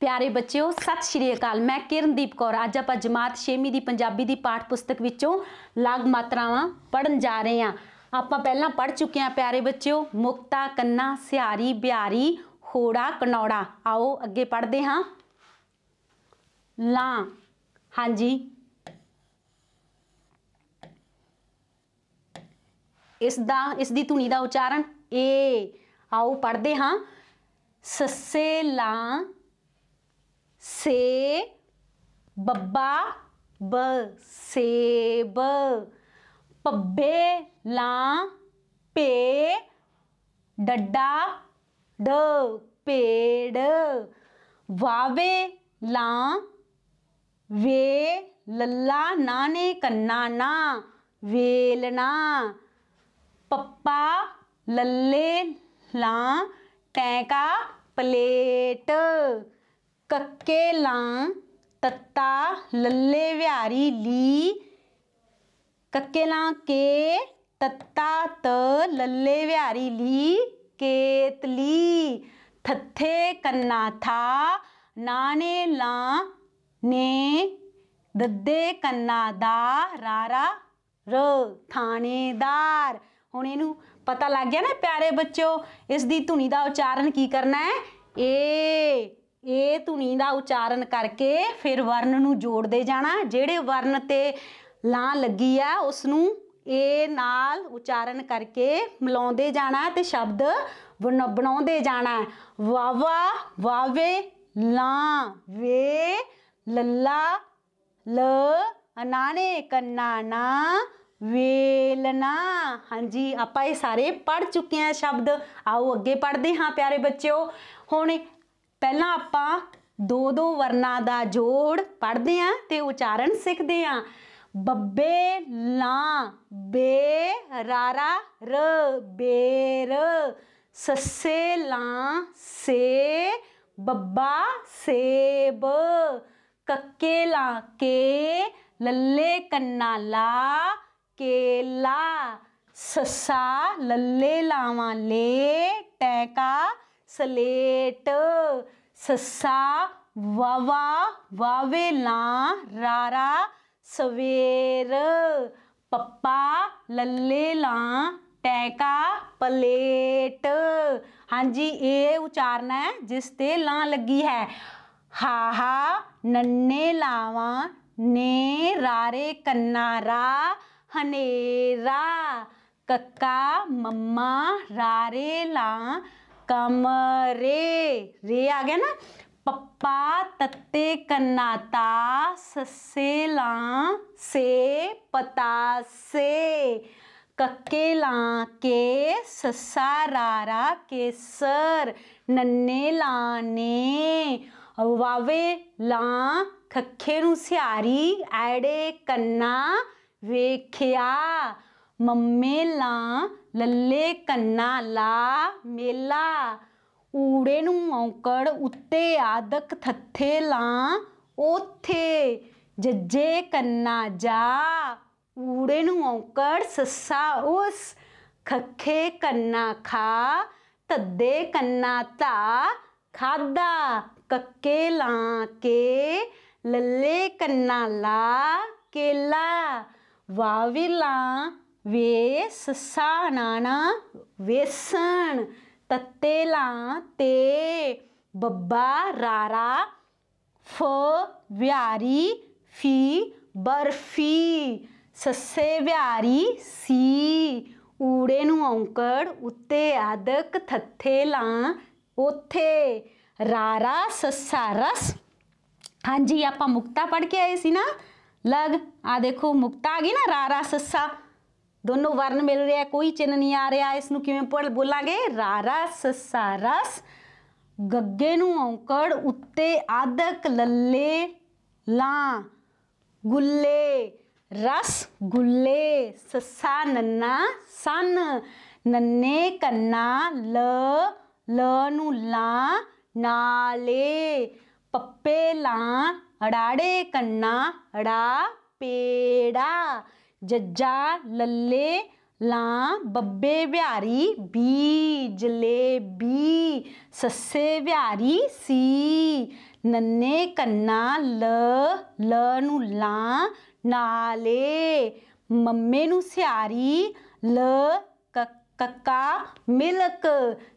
ਪਿਆਰੇ ਬੱਚਿਓ ਸਤਿ ਸ਼੍ਰੀ ਅਕਾਲ ਮੈਂ ਕਿਰਨਦੀਪ ਕੌਰ ਅੱਜ ਆਪਾਂ ਜਮਾਤ 6ਵੀਂ ਦੀ ਪੰਜਾਬੀ ਦੀ ਪਾਠ ਪੁਸਤਕ ਵਿੱਚੋਂ ਲਾਗ ਮਾਤਰਾਵਾਂ ਪੜਨ ਜਾ ਰਹੇ ਹਾਂ ਆਪਾਂ ਪਹਿਲਾਂ ਪੜ ਚੁੱਕੇ ਹਾਂ ਪਿਆਰੇ ਬੱਚਿਓ ਮੁਕਤਾ ਕੰਨਾ ਸਿਹਾਰੀ ਬਿਹਾਰੀ ਹੋੜਾ ਕਨੌੜਾ ਆਓ ਅੱਗੇ ਪੜਦੇ ਹਾਂ ਲਾ ਹਾਂਜੀ ਇਸ ਦਾ ਇਸ ਦੀ ਧੁਨੀ ਦਾ ਉਚਾਰਨ ਏ ਆਓ ਪੜਦੇ ਹਾਂ ਸੱਸੇ ਲਾ ਸੇ ਬੱਬਾ ਬ ਸੇਬ ਪੱਬੇ ਲਾਂ ਪੇ ਡੱਡਾ ਡ ਪੇੜ ਵਾਵੇ ਲਾਂ ਵੇ ਲੱਲਾ ਨਾਨੇ ਕੰਨਾ ਨਾ ਵੇਲਣਾ ਪੱਪਾ ਲੱਲੇ ਲਾਂ ਟੈਂਕਾ ਪਲੇਟ ਕੱਕੇ ਲਾਂ ਤੱਤਾ ਲੱਲੇ ਵਿਹਾਰੀ ਲੀ ਕੱਕੇ ਲਾਂ ਕੇ ਤੱਤਾ ਤ ਲੱਲੇ ਵਿਹਾਰੀ ਲੀ ਕੇਤਲੀ ਥੱਥੇ ਕੰਨਾ ਥਾ ਨਾਣੇ ਲਾਂ ਨੇ ਦੱਦੇ ਕੰਨਾ ਦਾ ਰਾਰਾ ਰ ਥਾਣੇਦਾਰ ਹੁਣ ਇਹਨੂੰ ਪਤਾ ਲੱਗ ਗਿਆ ਨਾ ਪਿਆਰੇ ਬੱਚਿਓ ਇਸ ਦੀ ਧੁਨੀ ਦਾ ਉਚਾਰਨ ਕੀ ਕਰਨਾ ਹੈ ਏ ਏ ਧੁਨੀ ਦਾ ਉਚਾਰਨ ਕਰਕੇ ਫਿਰ ਵਰਨ ਨੂੰ ਜੋੜਦੇ ਜਾਣਾ ਜਿਹੜੇ ਵਰਨ ਤੇ ਲਾਂ ਲੱਗੀ ਆ ਉਸ ਨੂੰ ਏ ਨਾਲ ਉਚਾਰਨ ਕਰਕੇ ਮਿਲਾਉਂਦੇ ਜਾਣਾ ਤੇ ਸ਼ਬਦ ਬਣਾਉਂਦੇ ਜਾਣਾ ਵਾਵਾ ਵਾਵੇ ਲਾਂ ਵੇ ਲੱਲਾ ਲ ਅਨਾਨੇ ਕੰਨਾ ਨਾ ਵੇਲਨਾ ਹਾਂਜੀ ਆਪਾਂ ਇਹ ਸਾਰੇ ਪੜ ਚੁੱਕੇ ਆ ਸ਼ਬਦ ਆਓ ਅੱਗੇ ਪੜਦੇ ਹਾਂ ਪਿਆਰੇ ਬੱਚਿਓ ਹੁਣ ਪਹਿਲਾਂ ਆਪਾਂ ਦੋ ਦੋ ਵਰਨਾਂ ਦਾ ਜੋੜ ਪੜ੍ਹਦੇ ਆਂ ਤੇ ਉਚਾਰਨ ਸਿੱਖਦੇ ਆਂ ਬੱਬੇ ਲਾ ਬੇ ਰਾਰਾ ਰ ਬੇਰ ਸੱਸੇ ਲਾ ਸੇ ਬੱਬਾ ਸੇਬ ਕੱਕੇ ਲਾ ਕੇ ਲੱਲੇ ਕੰਨਾ ਲਾ ਕੇਲਾ ਸੱਸਾ ਲੱਲੇ ਲਾਵਾਂ ਲੇ ਟੈਕਾ सलेट सस्सा वावा वावेला रारा सवेर पप्पा लल्लेला टैका पलेट हाँ जी ये उच्चारण है जिसते ला लगी है हाहा नन्ने लावा ने रारे कन्नारा हनेरा कक्का मम्मा रारे ला कमरे रे आ गया ना पप्पा तत्ते कन्नाता ससे ला से पता से कक्के ला के ससा रारा के सर नन्ने लाने वावे ला खखे नु सारी एड़े कन्ना वेख्या ਮੰਮੇ ਲਾਂ ਲੱਲੇ ਕੰਨਾ ਲਾ ਮੇਲਾ ਊੜੇ ਨੂੰ ਔਂਕੜ ਉੱਤੇ ਆਦਕ ਥੱਥੇ ਲਾਂ ਉਥੇ ਜੱਜੇ ਕੰਨਾ ਜਾ ਊੜੇ ਨੂੰ ਔਂਕੜ ਸੱਸਾ ਉਸ ਖੱਖੇ ਕੰਨਾ ਖਾ ਤੱਦੇ ਕੰਨਾ ਤਾ ਖਾਦਾ ਕੱਕੇ ਲਾਂ ਕੇ ਲੱਲੇ ਕੰਨਾ ਲਾ ਕੇਲਾ ਵਾਵਿਲਾ सा नाना वेसण तत्तेला ते बब्बा रारा फ व्यारी फी बर्फी सस्से व्यारी सी ऊड़े नौकड़ औंकड़ उत्ते आदक थथेला ओथे रारा सस्सा रस हाँ जी आप मुक्ता पढ़ के आए सी ना लग आ देखो मुक्ता आ गई ना रारा सस्सा ਦੋਨੋਂ ਵਰਨ ਮਿਲ ਰਿਹਾ ਕੋਈ ਚਿੰਨ ਨਹੀਂ ਆ ਰਿਹਾ ਇਸ ਨੂੰ ਕਿਵੇਂ ਪੜ ਬੋਲਾਂਗੇ ਰਾਰਸ ਸਾਰਸ ਗੱਗੇ ਨੂੰ ਔਂਕੜ ਉੱਤੇ ਆਦਕ ਲੱਲੇ ਲਾਂ ਗੁੱਲੇ ਰਸ ਗੁੱਲੇ ਸੱਸਾ ਨੰਨਾ ਸਨ ਨੰਨੇ ਕੰਨਾ ਲ ਲ ਨੂੰ ਲਾਂ ਨਾਲੇ ਪੱਪੇ ਲਾਂ ਅੜਾੜੇ ਕੰਨਾ ਅੜਾ ਪੇੜਾ ਜੱਜਾ ਲੱਲੇ ਲਾਂ ਬੱਬੇ ਵਿਹਾਰੀ ਬੀ ਜਲੇਬੀ ਸੱਸੇ ਵਿਹਾਰੀ ਸੀ ਨੰਨੇ ਕੰਨਾ ਲ ਲ ਨੂੰ ਲਾਂ ਨਾਲੇ ਮੰਮੇ ਨੂੰ ਸਿਆਰੀ ਲ ਕੱਕਾ ਮਿਲਕ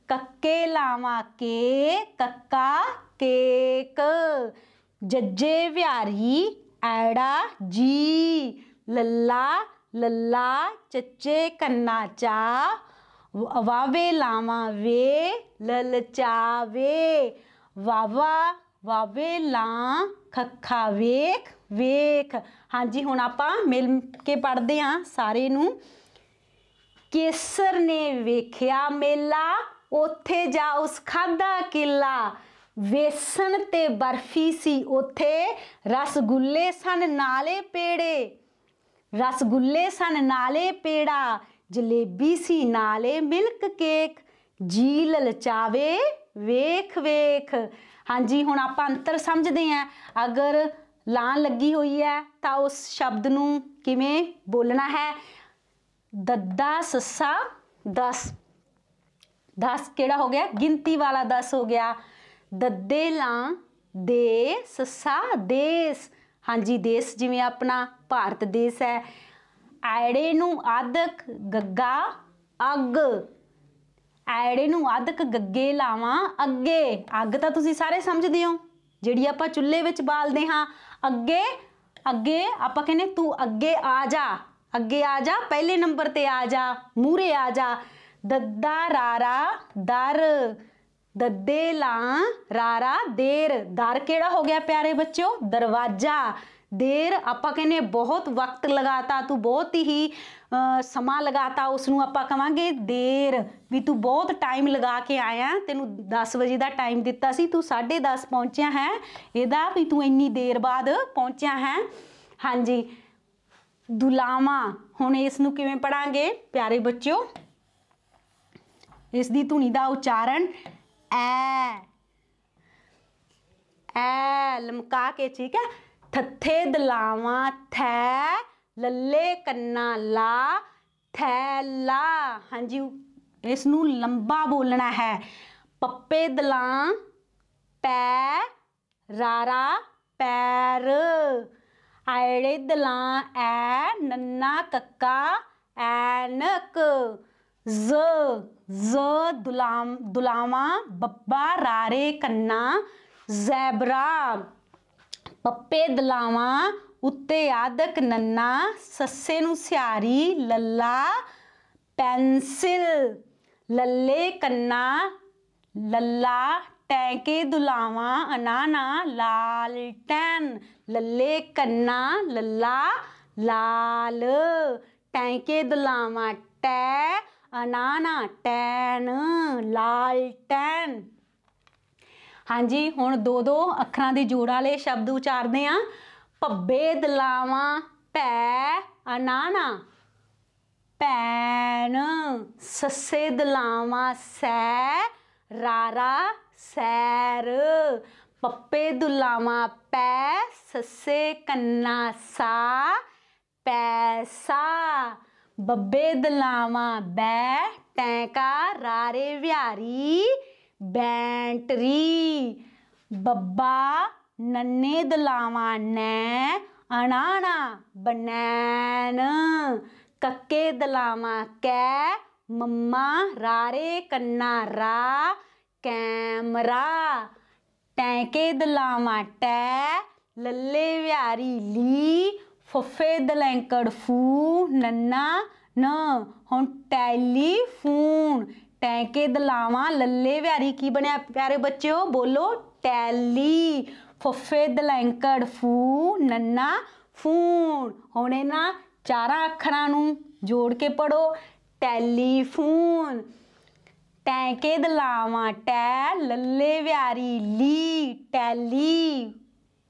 ਕੱਕੇ ਲਾਵਾ ਕੇ ਕੱਕਾ ਕੇਕ ਜੱਜੇ ਵਿਹਾਰੀ ਐੜਾ ਜੀ ਲੱਲਾ ਲੱਲਾ ਚੱਚੇ ਕੰਨਾ ਚਾ ਵਾਵੇ ਲਾਵਾ ਵੇ ਲਲਚਾਵੇ ਵਾਵਾ ਵਾਵੇ ਲਾਂ ਖੱਖਾ ਵੇਖ ਵੇਖ ਹਾਂਜੀ ਹੁਣ ਆਪਾਂ ਮਿਲ ਕੇ ਪੜਦੇ ਹਾਂ ਸਾਰੇ ਨੂੰ ਕੇਸਰ ਨੇ ਵੇਖਿਆ ਮੇਲਾ ਉੱਥੇ ਜਾ ਉਸ ਖਾਦਾ ਕਿਲਾ ਵੇਸਣ ਤੇ ਬਰਫੀ ਸੀ ਉੱਥੇ ਰਸਗੁੱਲੇ ਸਨ ਨਾਲੇ ਪੇੜੇ ਰਸਗੁੱਲੇ ਸਨ ਨਾਲੇ ਪੇੜਾ ਜਲੇਬੀ ਸੀ ਨਾਲੇ ਮਿਲਕ ਕੇਕ ਜੀ ਲਲਚਾਵੇ ਵੇਖ ਵੇਖ ਹਾਂਜੀ ਹੁਣ ਆਪਾਂ ਅੰਤਰ ਸਮਝਦੇ ਆਂ ਅਗਰ ਲਾਂ ਲੱਗੀ ਹੋਈ ਹੈ ਤਾਂ ਉਸ ਸ਼ਬਦ ਨੂੰ ਕਿਵੇਂ ਬੋਲਣਾ ਹੈ ਦੱਦਾ ਸੱਸਾ ਦਸ ਦਸ ਕਿਹੜਾ ਹੋ ਗਿਆ ਗਿਣਤੀ ਵਾਲਾ ਦਸ ਹੋ ਗਿਆ ਦੱਦੇ ਲਾਂ ਦੇ ਸੱਸਾ ਦੇਸ ਹਾਂਜੀ ਦੇਸ਼ ਜਿਵੇਂ ਆਪਣਾ ਭਾਰਤ ਦੇਸ਼ ਹੈ ਐੜੇ ਨੂੰ ਆਦਕ ਗੱਗਾ ਅੱਗ ਐੜੇ ਨੂੰ ਆਦਕ ਗੱਗੇ ਲਾਵਾਂ ਅੱਗੇ ਅੱਗ ਤਾਂ ਤੁਸੀਂ ਸਾਰੇ ਸਮਝਦੇ ਹੋ ਜਿਹੜੀ ਆਪਾਂ ਚੁੱਲ੍ਹੇ ਵਿੱਚ ਬਾਲਦੇ ਹਾਂ ਅੱਗੇ ਅੱਗੇ ਆਪਾਂ ਕਹਿੰਦੇ ਤੂੰ ਅੱਗੇ ਆ ਜਾ ਅੱਗੇ ਆ ਜਾ ਪਹਿਲੇ ਨੰਬਰ ਤੇ ਆ ਜਾ ਮੂਰੇ ਆ ਜਾ ਦੱਦਾ ਰਾਰਾ ਦਰ ਦੱਦੇ ਲਾ ਰਾਰਾ ਦੇਰ ਦਰ ਕਿਹੜਾ ਹੋ ਗਿਆ ਪਿਆਰੇ ਬੱਚਿਓ ਦਰਵਾਜ਼ਾ ਦੇਰ ਆਪਾਂ ਕਹਿੰਨੇ ਬਹੁਤ ਵਕਤ ਲਗਾਤਾ ਤੂੰ ਬਹੁਤ ਹੀ ਸਮਾਂ ਲਗਾਤਾ ਉਸ ਨੂੰ ਆਪਾਂ ਕਵਾਂਗੇ ਦੇਰ ਵੀ ਤੂੰ ਬਹੁਤ ਟਾਈਮ ਲਗਾ ਕੇ ਆਇਆ ਤੈਨੂੰ 10 ਵਜੇ ਦਾ ਟਾਈਮ ਦਿੱਤਾ ਸੀ ਤੂੰ 10:30 ਪਹੁੰਚਿਆ ਹੈ ਇਹਦਾ ਵੀ ਤੂੰ ਇੰਨੀ ਦੇਰ ਬਾਅਦ ਪਹੁੰਚਿਆ ਹੈ ਹਾਂਜੀ ਦੁਲਾਵਾ ਹੁਣ ਇਸ ਨੂੰ ਕਿਵੇਂ ਪੜਾਂਗੇ ਪਿਆਰੇ ਬੱਚਿਓ ਇਸ ਦੀ ਧੁਨੀ ਦਾ ਉਚਾਰਨ ਐ ਐ ਲਮਕਾ ਕੇ ਠੀਕ ਹੈ ਥੱਥੇ ਦਲਾਵਾਂ ਥੈ ਲੱਲੇ ਕੰਨਾ ਲਾ ਥੈਲਾ ਹਾਂਜੀ ਇਸ ਨੂੰ ਲੰਬਾ ਬੋਲਣਾ ਹੈ ਪੱਪੇ ਦਲਾ ਪੈ ਰਾਰਾ ਪੈਰ ਆੜੇ ਦਲਾ ਐ ਨੰਨਾ ਕੱਕਾ ਐਨਕ ਜ਼ ਜ਼ ਦੁਲਾਮ ਦੁਲਾਵਾ ਬੱਬਾ ਰਾਰੇ ਕੰਨਾ ਜ਼ੈਬਰਾ ਪੱਪੇ ਦਲਾਵਾ ਉੱਤੇ ਆਦਕ ਨੰਨਾ ਸੱਸੇ ਨੂੰ ਸਿਆਰੀ ਲੱਲਾ ਪੈਨਸਿਲ ਲੱਲੇ ਕੰਨਾ ਲੱਲਾ ਟੈਂਕੇ ਦੁਲਾਵਾ ਅਨਾਨਾ ਲਾਲ ਟੈਨ ਲੱਲੇ ਕੰਨਾ ਲੱਲਾ ਲਾਲ ਟੈਂਕੇ ਦੁਲਾਵਾ ਟੈ ਨਾ ਨਾ ਟੈਨ ਹਾਂਜੀ ਹੁਣ ਦੋ ਦੋ ਅੱਖਰਾਂ ਦੇ ਜੋੜ ਵਾਲੇ ਸ਼ਬਦ ਉਚਾਰਦੇ ਆ ਪੱਬੇ ਦਲਾਵਾਂ ਪੈ ਅਨਾਨਾ ਪੈਨ ਸੱਸੇ ਦਲਾਵਾਂ ਸੈ ਰਾਰਾ ਸੈਰ ਪੱਪੇ ਦੁਲਾਵਾਂ ਪੈ ਸੱਸੇ ਕੰਨਾ ਸਾ ਪੈਸਾ ਬੱਬੇ ਦਲਾਵਾ ਬੈ ਟੈਂਕਾ ਰਾਰੇ ਵਿਹਾਰੀ ਬੈਂਟਰੀ ਬੱਬਾ ਨੰਨੇ ਦਲਾਵਾ ਨੈ ਅਣਾਣਾ ਬਨੈਨ ਕੱਕੇ ਦਲਾਵਾ ਕੈ ਮੰਮਾ ਰਾਰੇ ਕੰਨਾ ਰਾ ਕੈਮਰਾ ਟੈਂਕੇ ਦਲਾਵਾ ਟੈ ਲੱਲੇ ਵਿਹਾਰੀ ਲੀ ਫਫੇ ਦਲੈਂਕੜ ਫੂ ਨੰਨਾ ਨ ਹੁਣ ਟੈਲੀਫੋਨ ਟੈਂਕੇ ਦਲਾਵਾਂ ਲੱਲੇ ਵਿਹਾਰੀ ਕੀ ਬਣਿਆ ਪਿਆਰੇ ਬੱਚਿਓ ਬੋਲੋ ਟੈਲੀ ਫਫੇ ਦਲੈਂਕੜ ਫੂ ਨੰਨਾ ਫੋਨ ਹੁਣ ਇਹਨਾਂ ਚਾਰਾਂ ਅੱਖਰਾਂ ਨੂੰ ਜੋੜ ਕੇ ਪੜੋ ਟੈਲੀਫੋਨ ਟੈਂਕੇ ਦਲਾਵਾਂ ਟੈ ਲੱਲੇ ਵਿਹਾਰੀ ਲੀ ਟੈਲੀ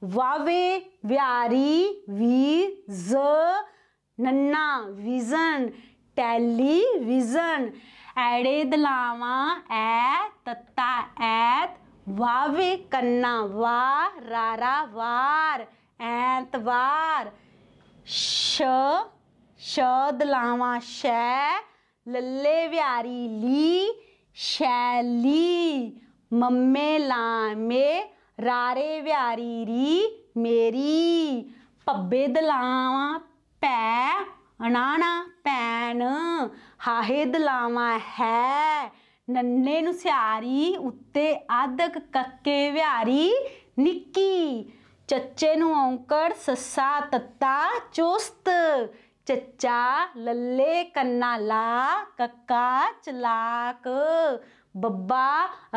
वावे व्यारी वी ज नन्ना विजन टेलीविजन एड़े दलावा ऐ तत्ता ऐत वावे कन्ना वा रारा वार ऐतवार श श दलावा शै लल्ले व्यारी ली शैली मम्मे लामे ਰਾਰੇ ਵਿਆਰੀ ਰੀ ਮੇਰੀ ਪੱਬੇ ਦਲਾਵਾਂ ਪੈ ਅਣਾਣਾ ਪੈਣ ਹਾਹੇ ਦਲਾਵਾਂ ਹੈ ਨੰਨੇ ਨੂੰ ਸਿਆਰੀ ਉੱਤੇ ਆਦਕ ਕੱਕੇ ਵਿਆਰੀ ਨਿੱਕੀ ਚੱਚੇ ਨੂੰ ਔਂਕੜ ਸੱਸਾ ਤੱਤਾ ਚੁਸਤ ਚੱਚਾ ਲੱਲੇ ਕੰਨਾ ਲਾ ਕੱਕਾ ਚਲਾਕ ਬੱਬਾ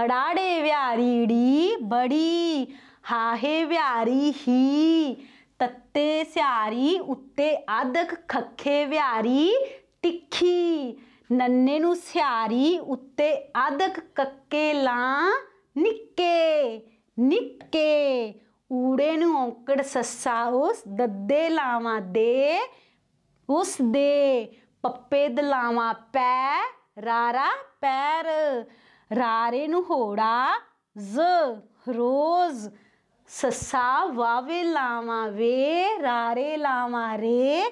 ਅੜਾੜੇ ਵਿਆਰੀ ੜੀ ਬੜੀ ਹਾਹੇ ਵਿਆਰੀ ਹੀ ਤੱਤੇ ਸਿਆਰੀ ਉੱਤੇ ਆਦਕ ਖੱਖੇ ਵਿਆਰੀ ਤਿੱਖੀ ਨੰਨੇ ਨੂੰ ਸਿਆਰੀ ਉੱਤੇ ਆਦਕ ਕੱਕੇ ਲਾਂ ਨਿੱਕੇ ਨਿੱਕੇ ਊੜੇ ਨੂੰ ਔਂਕੜ ਸੱਸਾ ਉਸ ਦੱਦੇ ਲਾਵਾਂ ਦੇ ਉਸ ਦੇ ਪੱਪੇ ਦਲਾਵਾਂ ਪੈ ਰਾਰਾ ਪੈਰ ਰਾਰੇ ਨੂੰ ਹੋੜਾ ਜ਼ ਰੋਜ਼ ਸਸਾ ਵਾਵੇ ਲਾਵਾ ਵੇ ਰਾਰੇ ਲਾਵਾ ਰੇ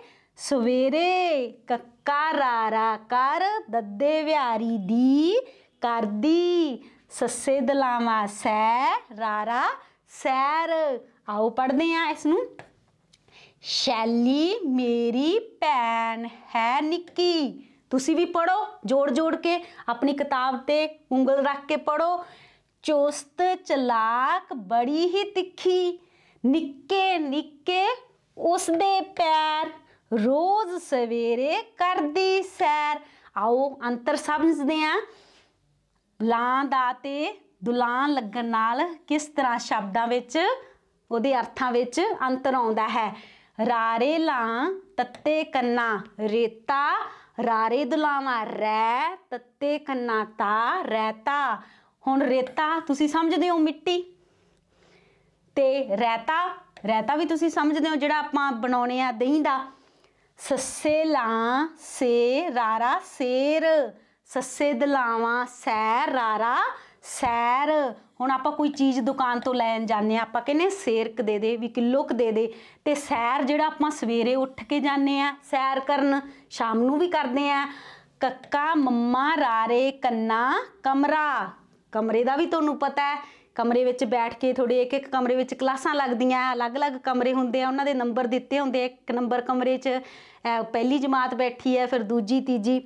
ਸਵੇਰੇ ਕੱਕਾ ਰਾਰਾ ਕਰ ਦੱਦੇ ਵਿਆਰੀ ਦੀ ਕਰਦੀ ਸੱਸੇ ਦਲਾਵਾ ਸੈ ਰਾਰਾ ਸੈਰ ਆਓ ਪੜਦੇ ਆ ਇਸ ਨੂੰ ਸ਼ੈਲੀ ਮੇਰੀ ਭੈਣ ਹੈ ਨਿੱਕੀ ਤੁਸੀਂ ਵੀ ਪੜੋ ਜੋੜ ਜੋੜ ਕੇ ਆਪਣੀ ਕਿਤਾਬ ਤੇ ਉਂਗਲ ਰੱਖ ਕੇ ਪੜੋ ਚੋਸਤ ਚਲਾਕ ਬੜੀ ਹੀ ਤਿੱਖੀ ਨਿੱਕੇ ਨਿੱਕੇ ਉਸ ਦੇ ਪੈਰ ਰੋਜ਼ ਸਵੇਰੇ ਕਰਦੀ ਸੈਰ ਆਓ ਅੰਤਰ ਸਮਝਦੇ ਆ ਲਾਂ ਦਾ ਤੇ ਦੁਲਾਨ ਲੱਗਣ ਨਾਲ ਕਿਸ ਤਰ੍ਹਾਂ ਸ਼ਬਦਾਂ ਵਿੱਚ ਉਹਦੇ ਅਰਥਾਂ ਵਿੱਚ ਅੰਤਰ ਆਉਂਦਾ ਹੈ ਰਾਰੇ ਲਾਂ ਤੱਤੇ ਕੰਨਾ ਰੇਤਾ ਰਾਰੇ ਦੁਲਾਵਾ ਰੈ ਤੱਤੇ ਕੰਨਾ ਤਾ ਰਹਿਤਾ ਹੁਣ ਰੇਤਾ ਤੁਸੀਂ ਸਮਝਦੇ ਹੋ ਮਿੱਟੀ ਤੇ ਰਹਿਤਾ ਰਹਿਤਾ ਵੀ ਤੁਸੀਂ ਸਮਝਦੇ ਹੋ ਜਿਹੜਾ ਆਪਾਂ ਬਣਾਉਨੇ ਆ ਦਹੀਂ ਦਾ ਸੱਸੇ ਲਾਂ ਸੇ ਰਾਰਾ ਸੇਰ ਸੱਸੇ ਦਲਾਵਾ ਸੈ ਰਾਰਾ ਸੈਰ ਹੁਣ ਆਪਾਂ ਕੋਈ ਚੀਜ਼ ਦੁਕਾਨ ਤੋਂ ਲੈਣ ਜਾਂਦੇ ਆ ਆਪਾਂ ਕਹਿੰਦੇ ਸੇਰਕ ਦੇ ਦੇ ਵੀ ਕਿਲੋਕ ਦੇ ਦੇ ਤੇ ਸੈਰ ਜਿਹੜਾ ਆਪਾਂ ਸਵੇਰੇ ਉੱਠ ਕੇ ਜਾਂਦੇ ਆ ਸੈਰ ਕਰਨ ਸ਼ਾਮ ਨੂੰ ਵੀ ਕਰਦੇ ਆ ਕੱਕਾ ਮੰਮਾ ਰਾਰੇ ਕੰਨਾ ਕਮਰਾ ਕਮਰੇ ਦਾ ਵੀ ਤੁਹਾਨੂੰ ਪਤਾ ਹੈ ਕਮਰੇ ਵਿੱਚ ਬੈਠ ਕੇ ਥੋੜੇ ਇੱਕ ਇੱਕ ਕਮਰੇ ਵਿੱਚ ਕਲਾਸਾਂ ਲੱਗਦੀਆਂ ਅਲੱਗ-ਅਲੱਗ ਕਮਰੇ ਹੁੰਦੇ ਆ ਉਹਨਾਂ ਦੇ ਨੰਬਰ ਦਿੱਤੇ ਹੁੰਦੇ ਇੱਕ ਨੰਬਰ ਕਮਰੇ 'ਚ ਪਹਿਲੀ ਜਮਾਤ ਬੈਠੀ ਹੈ ਫਿਰ ਦੂਜੀ ਤੀਜੀ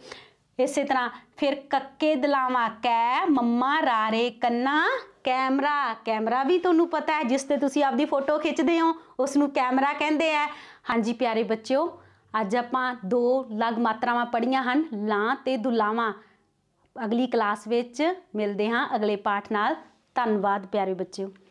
ਇਸੇ ਤਰ੍ਹਾਂ ਫਿਰ ਕੱਕੇ ਦਲਾਵਾ ਕੈ ਮੰਮਾ ਰਾਰੇ ਕੰਨਾ ਕੈਮਰਾ ਕੈਮਰਾ ਵੀ ਤੁਹਾਨੂੰ ਪਤਾ ਹੈ ਜਿਸ ਤੇ ਤੁਸੀਂ ਆਪਦੀ ਫੋਟੋ ਖਿੱਚਦੇ ਹੋ ਉਸ ਨੂੰ ਕੈਮਰਾ ਕਹਿੰਦੇ ਆ ਹਾਂਜੀ ਪਿਆਰੇ ਬੱਚਿਓ ਅੱਜ ਆਪਾਂ ਦੋ ਲਗ ਮਾਤਰਾਵਾਂ ਪੜੀਆਂ ਹਨ ਲਾਂ ਤੇ ਦੁਲਾਵਾ ਅਗਲੀ ਕਲਾਸ ਵਿੱਚ ਮਿਲਦੇ ਹਾਂ ਅਗਲੇ ਪਾਠ ਨਾਲ ਧੰਨਵਾਦ ਪਿਆਰੇ ਬੱਚਿਓ